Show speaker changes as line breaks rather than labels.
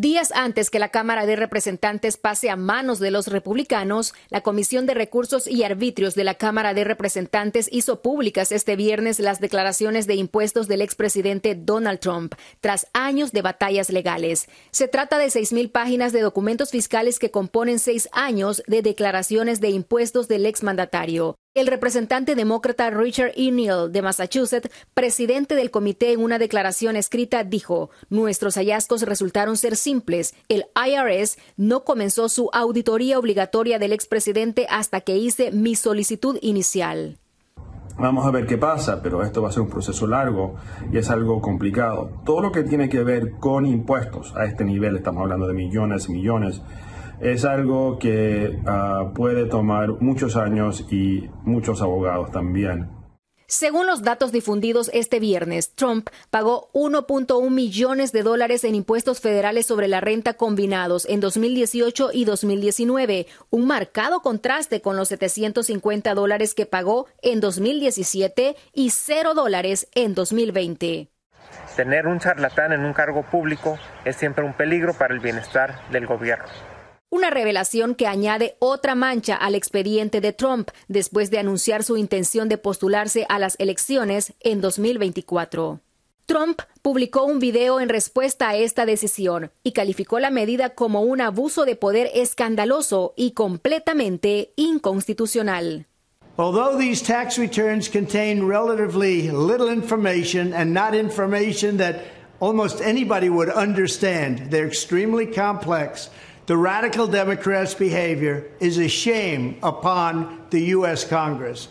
Días antes que la Cámara de Representantes pase a manos de los republicanos, la Comisión de Recursos y Arbitrios de la Cámara de Representantes hizo públicas este viernes las declaraciones de impuestos del expresidente Donald Trump, tras años de batallas legales. Se trata de 6.000 páginas de documentos fiscales que componen seis años de declaraciones de impuestos del exmandatario. El representante demócrata Richard E. Neal de Massachusetts, presidente del comité, en una declaración escrita dijo, nuestros hallazgos resultaron ser simples. El IRS no comenzó su auditoría obligatoria del expresidente hasta que hice mi solicitud inicial.
Vamos a ver qué pasa, pero esto va a ser un proceso largo y es algo complicado. Todo lo que tiene que ver con impuestos a este nivel, estamos hablando de millones y millones, es algo que ah, puede tomar muchos años y muchos abogados también.
Según los datos difundidos este viernes, Trump pagó 1.1 millones de dólares en impuestos federales sobre la renta combinados en 2018 y 2019, un marcado contraste con los 750 dólares que pagó en 2017 y 0 dólares en 2020.
Tener un charlatán en un cargo público es siempre un peligro para el bienestar del gobierno.
Una revelación que añade otra mancha al expediente de Trump después de anunciar su intención de postularse a las elecciones en 2024. Trump publicó un video en respuesta a esta decisión y calificó la medida como un abuso de poder escandaloso y completamente inconstitucional.
Although these tax returns contain relatively little information and not information that almost anybody would understand, they're extremely complex. the radical Democrats' behavior is a shame upon the U.S. Congress.